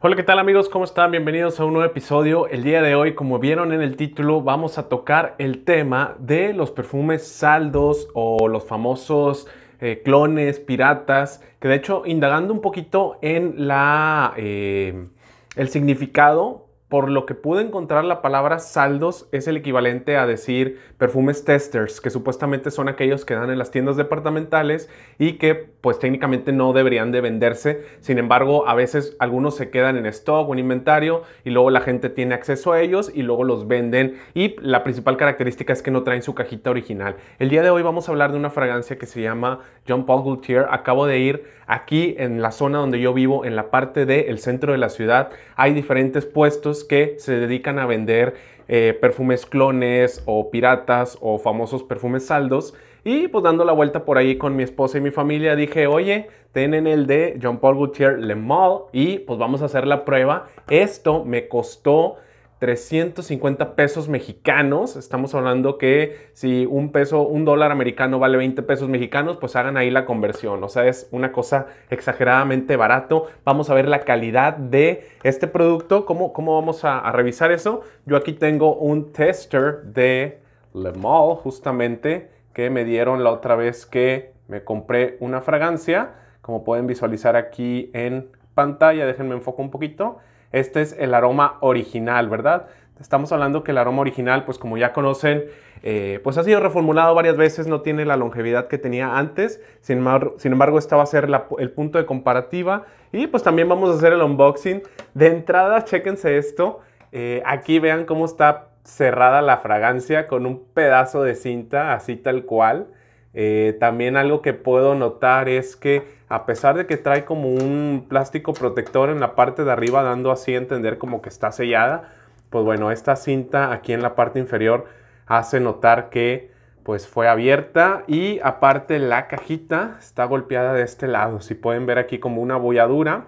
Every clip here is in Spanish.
Hola, ¿qué tal amigos? ¿Cómo están? Bienvenidos a un nuevo episodio. El día de hoy, como vieron en el título, vamos a tocar el tema de los perfumes saldos o los famosos eh, clones, piratas, que de hecho, indagando un poquito en la, eh, el significado, por lo que pude encontrar la palabra saldos es el equivalente a decir perfumes testers, que supuestamente son aquellos que dan en las tiendas departamentales y que pues técnicamente no deberían de venderse. Sin embargo, a veces algunos se quedan en stock o en inventario y luego la gente tiene acceso a ellos y luego los venden y la principal característica es que no traen su cajita original. El día de hoy vamos a hablar de una fragancia que se llama John Paul Gaultier. Acabo de ir aquí en la zona donde yo vivo, en la parte del centro de la ciudad. Hay diferentes puestos que se dedican a vender eh, perfumes clones o piratas o famosos perfumes saldos. Y pues dando la vuelta por ahí con mi esposa y mi familia, dije, oye, tienen el de Jean Paul Gaultier Le Mall y pues vamos a hacer la prueba. Esto me costó 350 pesos mexicanos. Estamos hablando que si un peso, un dólar americano vale 20 pesos mexicanos, pues hagan ahí la conversión. O sea, es una cosa exageradamente barato. Vamos a ver la calidad de este producto. ¿Cómo, cómo vamos a, revisar eso? Yo aquí tengo un tester de Le Mall, justamente, que me dieron la otra vez que me compré una fragancia. Como pueden visualizar aquí en pantalla, déjenme enfoco un poquito este es el aroma original, ¿verdad? Estamos hablando que el aroma original, pues como ya conocen, eh, pues ha sido reformulado varias veces, no tiene la longevidad que tenía antes, sin embargo, sin va a ser el punto de comparativa y pues también vamos a hacer el unboxing. De entrada, chéquense esto, eh, aquí vean cómo está cerrada la fragancia con un pedazo de cinta, así tal cual. Eh, también algo que puedo notar es que a pesar de que trae como un plástico protector en la parte de arriba, dando así a entender como que está sellada, pues bueno, esta cinta aquí en la parte inferior hace notar que pues fue abierta y aparte la cajita está golpeada de este lado. Si pueden ver aquí como una bolladura.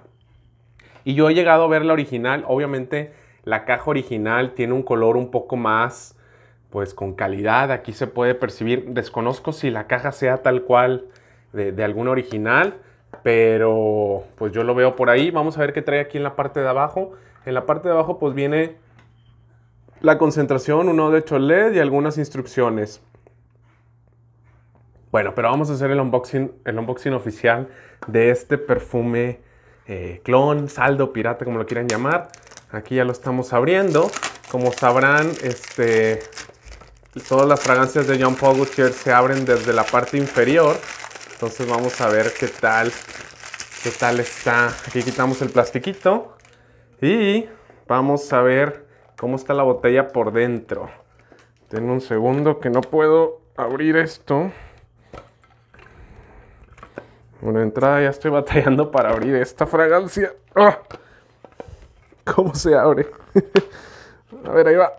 Y yo he llegado a ver la original. Obviamente la caja original tiene un color un poco más pues con calidad. Aquí se puede percibir. Desconozco si la caja sea tal cual de, de alguna original. Pero pues yo lo veo por ahí. Vamos a ver qué trae aquí en la parte de abajo. En la parte de abajo pues viene la concentración, uno de LED y algunas instrucciones. Bueno, pero vamos a hacer el unboxing, el unboxing oficial de este perfume eh, clon, saldo, pirata, como lo quieran llamar. Aquí ya lo estamos abriendo. Como sabrán, este, todas las fragancias de John Paul Gaultier se abren desde la parte inferior entonces vamos a ver qué tal, qué tal está. Aquí quitamos el plastiquito y vamos a ver cómo está la botella por dentro. Tengo un segundo que no puedo abrir esto. Una entrada, ya estoy batallando para abrir esta fragancia. ¡Ah! ¿Cómo se abre? a ver, ahí va.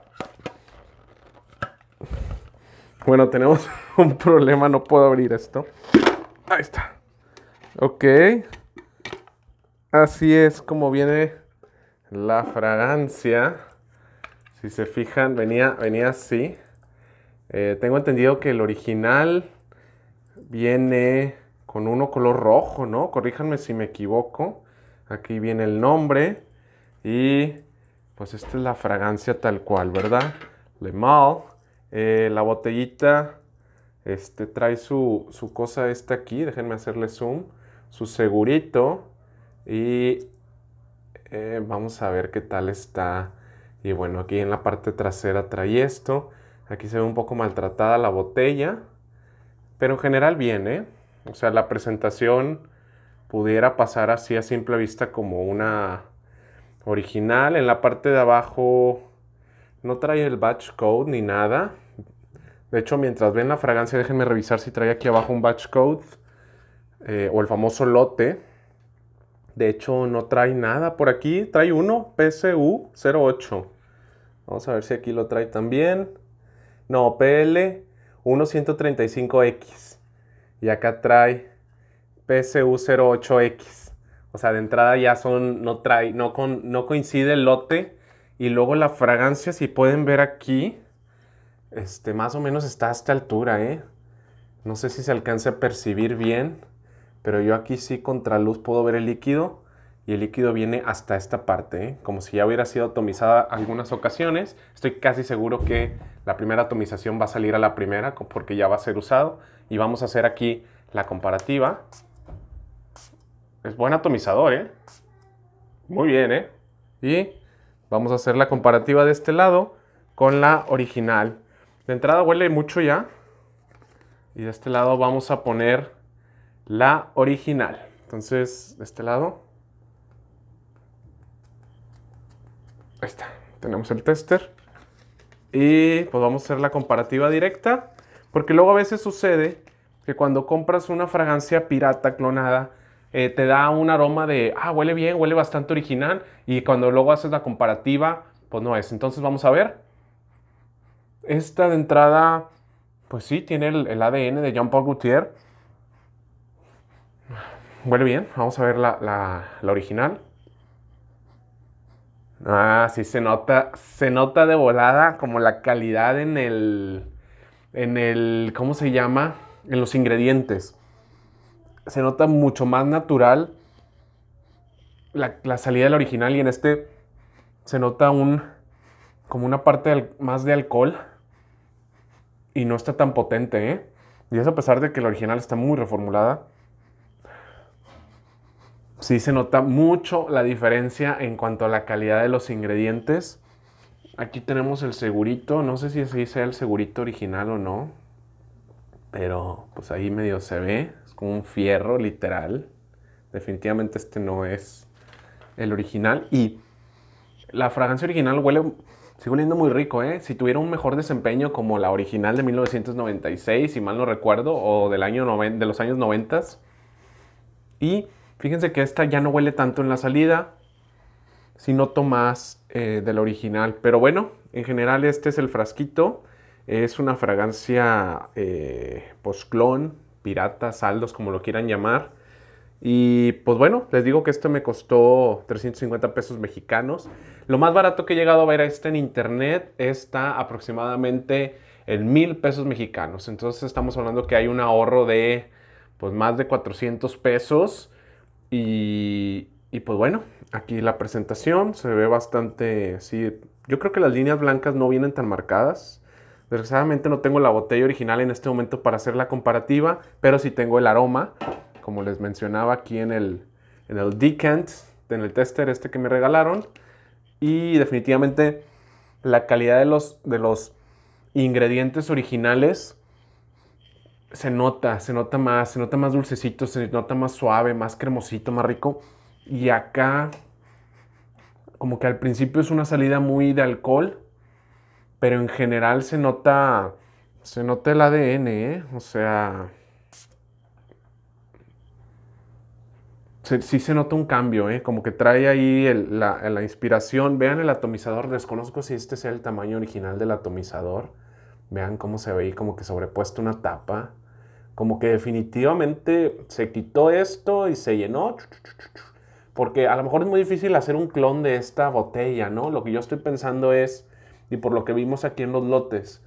Bueno, tenemos un problema, no puedo abrir esto. Ahí está. Ok. Así es como viene la fragancia. Si se fijan, venía, venía así. Eh, tengo entendido que el original viene con uno color rojo, ¿no? Corríjanme si me equivoco. Aquí viene el nombre. Y pues esta es la fragancia tal cual, ¿verdad? Le Mal. Eh, la botellita este, trae su, su cosa está aquí, déjenme hacerle zoom, su segurito y eh, vamos a ver qué tal está. Y bueno, aquí en la parte trasera trae esto. Aquí se ve un poco maltratada la botella, pero en general viene ¿eh? O sea, la presentación pudiera pasar así a simple vista como una original. En la parte de abajo no trae el batch code ni nada. De hecho, mientras ven la fragancia, déjenme revisar si trae aquí abajo un batch code eh, o el famoso lote. De hecho, no trae nada por aquí. Trae uno, PSU08. Vamos a ver si aquí lo trae también. No, PL1135X. Y acá trae PSU08X. O sea, de entrada ya son, no trae, no, no coincide el lote. Y luego la fragancia, si pueden ver aquí, este, más o menos está a esta altura, ¿eh? No sé si se alcance a percibir bien, pero yo aquí sí contra luz puedo ver el líquido y el líquido viene hasta esta parte, ¿eh? como si ya hubiera sido atomizada algunas ocasiones. Estoy casi seguro que la primera atomización va a salir a la primera porque ya va a ser usado y vamos a hacer aquí la comparativa. Es buen atomizador, ¿eh? Muy bien, ¿eh? Y vamos a hacer la comparativa de este lado con la original entrada huele mucho ya. Y de este lado vamos a poner la original. Entonces, de este lado. Ahí está. Tenemos el tester. Y pues vamos a hacer la comparativa directa. Porque luego a veces sucede que cuando compras una fragancia pirata clonada, eh, te da un aroma de, ah, huele bien, huele bastante original. Y cuando luego haces la comparativa, pues no es. Entonces vamos a ver esta de entrada, pues sí, tiene el, ADN de Jean-Paul Gaultier. Huele bien, vamos a ver la, original. Ah, sí se nota, se nota de volada como la calidad en el, en el, ¿cómo se llama? En los ingredientes. Se nota mucho más natural la, la salida la original y en este se nota un, como una parte más de alcohol y no está tan potente, ¿eh? Y eso a pesar de que la original está muy reformulada. Sí se nota mucho la diferencia en cuanto a la calidad de los ingredientes. Aquí tenemos el segurito. No sé si ese sea el segurito original o no. Pero pues ahí medio se ve. Es como un fierro literal. Definitivamente este no es el original. Y la fragancia original huele Sigue oliendo muy rico, ¿eh? Si tuviera un mejor desempeño como la original de 1996, si mal no recuerdo, o del año de los años 90. Y fíjense que esta ya no huele tanto en la salida, si noto más eh, de la original. Pero bueno, en general este es el frasquito. Es una fragancia eh, pirata, saldos, como lo quieran llamar. Y pues bueno, les digo que este me costó 350 pesos mexicanos. Lo más barato que he llegado a ver a este en internet está aproximadamente en mil pesos mexicanos. Entonces estamos hablando que hay un ahorro de pues más de 400 pesos. Y, pues bueno, aquí la presentación se ve bastante, sí, yo creo que las líneas blancas no vienen tan marcadas. Desgraciadamente no tengo la botella original en este momento para hacer la comparativa, pero sí tengo el aroma como les mencionaba aquí en el, en decant, en el tester este que me regalaron. Y definitivamente la calidad de los, de los ingredientes originales se nota, se nota más, se nota más dulcecito, se nota más suave, más cremosito, más rico. Y acá, como que al principio es una salida muy de alcohol, pero en general se nota, se nota el ADN, ¿eh? O sea, sí se nota un cambio, ¿eh? como que trae ahí la, la, inspiración. Vean el atomizador, desconozco si este sea el tamaño original del atomizador. Vean cómo se ve ahí como que sobrepuesto una tapa. Como que definitivamente se quitó esto y se llenó. Porque a lo mejor es muy difícil hacer un clon de esta botella, ¿no? Lo que yo estoy pensando es, y por lo que vimos aquí en los lotes,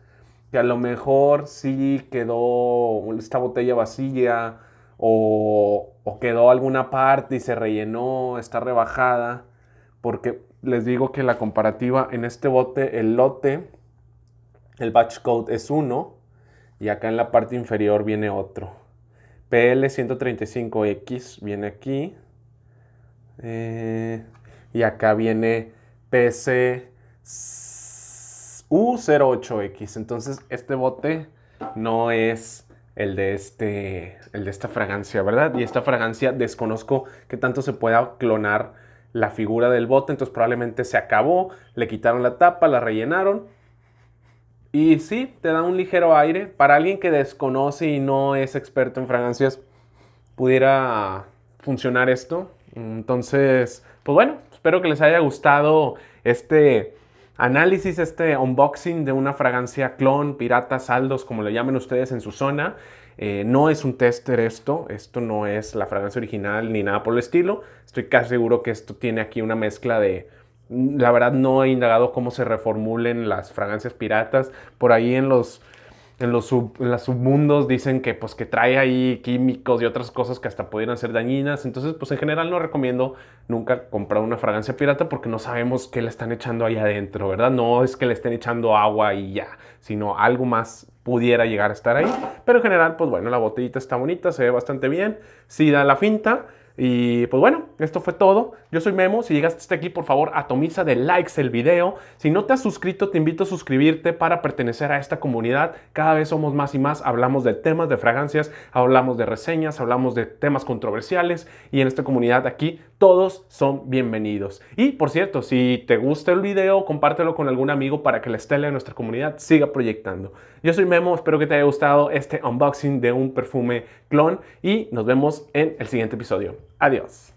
que a lo mejor sí quedó esta botella vacía o, o quedó alguna parte y se rellenó, está rebajada, porque les digo que la comparativa en este bote, el lote, el batch code es uno y acá en la parte inferior viene otro. PL135X viene aquí eh, y acá viene PC U08X. Entonces este bote no es el de, este, el de esta fragancia, ¿verdad? Y esta fragancia desconozco que tanto se pueda clonar la figura del bote, entonces probablemente se acabó, le quitaron la tapa, la rellenaron. Y sí, te da un ligero aire. Para alguien que desconoce y no es experto en fragancias, pudiera funcionar esto. Entonces, pues bueno, espero que les haya gustado este análisis, este unboxing de una fragancia clon, pirata, saldos, como le llamen ustedes en su zona. Eh, no es un tester esto, esto no es la fragancia original ni nada por el estilo. Estoy casi seguro que esto tiene aquí una mezcla de... La verdad no he indagado cómo se reformulen las fragancias piratas. Por ahí en los en los submundos dicen que pues que trae ahí químicos y otras cosas que hasta pudieran ser dañinas. Entonces, pues en general no recomiendo nunca comprar una fragancia pirata porque no sabemos qué le están echando ahí adentro, ¿verdad? No es que le estén echando agua y ya, sino algo más pudiera llegar a estar ahí. Pero en general, pues bueno, la botellita está bonita, se ve bastante bien, sí da la finta. Y pues bueno, esto fue todo. Yo soy Memo. Si llegaste hasta aquí, por favor, atomiza de likes el video. Si no te has suscrito, te invito a suscribirte para pertenecer a esta comunidad. Cada vez somos más y más. Hablamos de temas de fragancias, hablamos de reseñas, hablamos de temas controversiales. Y en esta comunidad aquí todos son bienvenidos. Y por cierto, si te gusta el video, compártelo con algún amigo para que la estela de nuestra comunidad siga proyectando. Yo soy Memo, espero que te haya gustado este unboxing de un perfume clon y nos vemos en el siguiente episodio. Adiós.